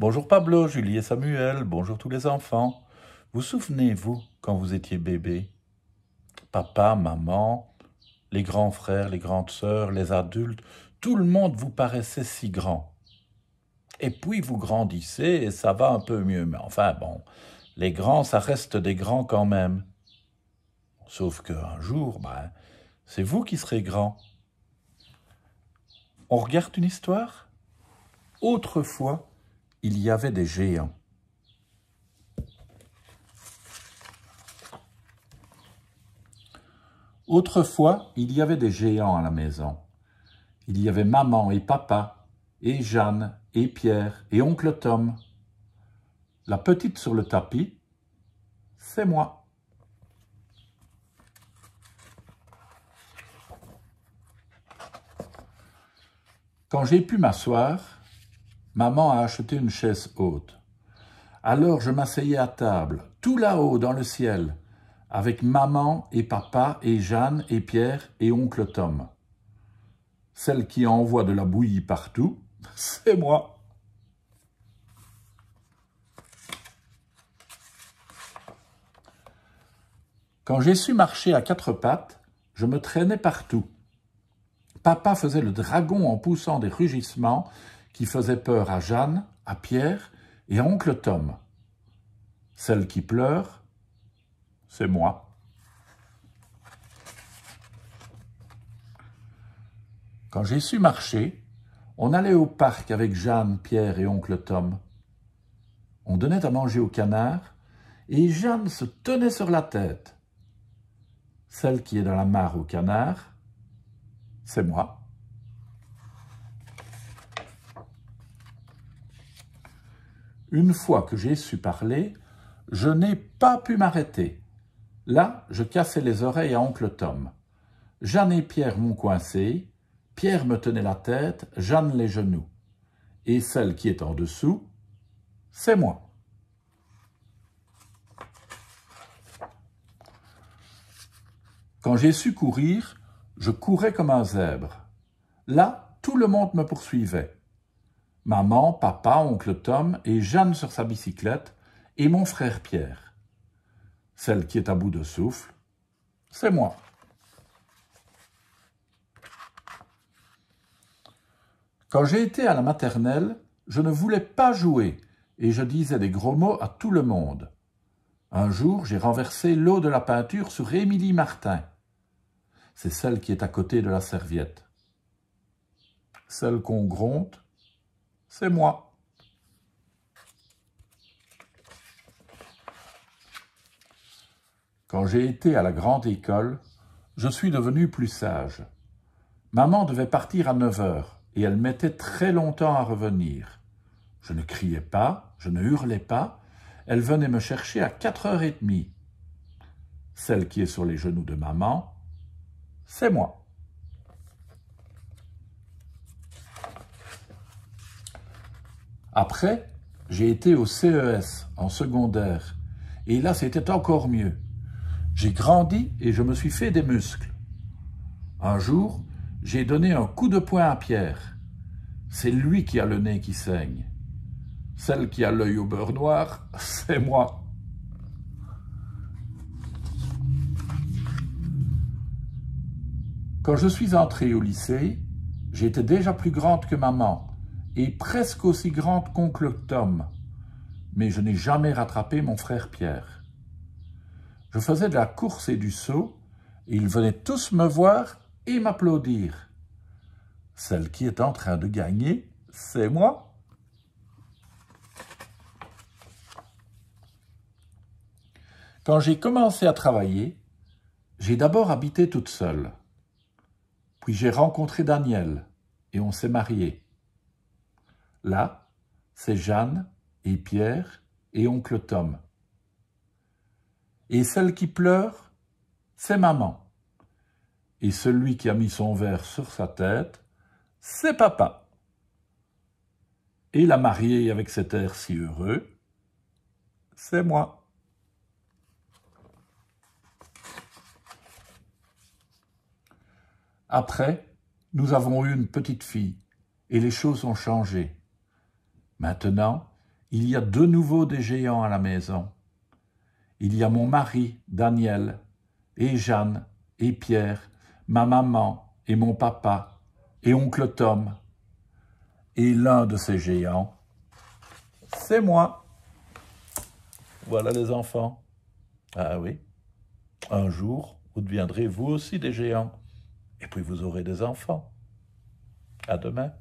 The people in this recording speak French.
Bonjour Pablo, Julie et Samuel, bonjour tous les enfants. Vous souvenez-vous quand vous étiez bébé Papa, maman, les grands frères, les grandes sœurs, les adultes, tout le monde vous paraissait si grand. Et puis vous grandissez et ça va un peu mieux. Mais enfin bon, les grands, ça reste des grands quand même. Sauf qu'un jour, ben, c'est vous qui serez grand. On regarde une histoire Autrefois, il y avait des géants. Autrefois, il y avait des géants à la maison. Il y avait maman et papa, et Jeanne, et Pierre, et oncle Tom. La petite sur le tapis, c'est moi. Quand j'ai pu m'asseoir, Maman a acheté une chaise haute. Alors je m'asseyais à table, tout là-haut dans le ciel, avec maman et papa et Jeanne et Pierre et oncle Tom. Celle qui envoie de la bouillie partout, c'est moi. Quand j'ai su marcher à quatre pattes, je me traînais partout. Papa faisait le dragon en poussant des rugissements qui faisait peur à Jeanne, à Pierre et à oncle Tom. Celle qui pleure, c'est moi. Quand j'ai su marcher, on allait au parc avec Jeanne, Pierre et oncle Tom. On donnait à manger aux canards et Jeanne se tenait sur la tête. Celle qui est dans la mare aux canards, c'est moi. Une fois que j'ai su parler, je n'ai pas pu m'arrêter. Là, je cassais les oreilles à oncle Tom. Jeanne et Pierre m'ont coincé, Pierre me tenait la tête, Jeanne les genoux. Et celle qui est en dessous, c'est moi. Quand j'ai su courir, je courais comme un zèbre. Là, tout le monde me poursuivait maman, papa, oncle Tom et Jeanne sur sa bicyclette et mon frère Pierre. Celle qui est à bout de souffle, c'est moi. Quand j'ai été à la maternelle, je ne voulais pas jouer et je disais des gros mots à tout le monde. Un jour, j'ai renversé l'eau de la peinture sur Émilie Martin. C'est celle qui est à côté de la serviette. Celle qu'on gronde, c'est moi. Quand j'ai été à la grande école, je suis devenu plus sage. Maman devait partir à 9 heures et elle mettait très longtemps à revenir. Je ne criais pas, je ne hurlais pas, elle venait me chercher à 4 heures et demie. Celle qui est sur les genoux de maman, c'est moi. Après, j'ai été au CES en secondaire. Et là, c'était encore mieux. J'ai grandi et je me suis fait des muscles. Un jour, j'ai donné un coup de poing à Pierre. C'est lui qui a le nez qui saigne. Celle qui a l'œil au beurre noir, c'est moi. Quand je suis entré au lycée, j'étais déjà plus grande que maman et presque aussi grande qu'oncle Tom. mais je n'ai jamais rattrapé mon frère Pierre. Je faisais de la course et du saut, et ils venaient tous me voir et m'applaudir. Celle qui est en train de gagner, c'est moi. Quand j'ai commencé à travailler, j'ai d'abord habité toute seule. Puis j'ai rencontré Daniel et on s'est mariés. Là, c'est Jeanne et Pierre et oncle Tom. Et celle qui pleure, c'est maman. Et celui qui a mis son verre sur sa tête, c'est papa. Et la mariée avec cet air si heureux, c'est moi. Après, nous avons eu une petite fille, et les choses ont changé. Maintenant, il y a de nouveau des géants à la maison. Il y a mon mari, Daniel, et Jeanne, et Pierre, ma maman, et mon papa, et oncle Tom. Et l'un de ces géants, c'est moi. Voilà les enfants. Ah oui, un jour, vous deviendrez vous aussi des géants. Et puis vous aurez des enfants. À demain.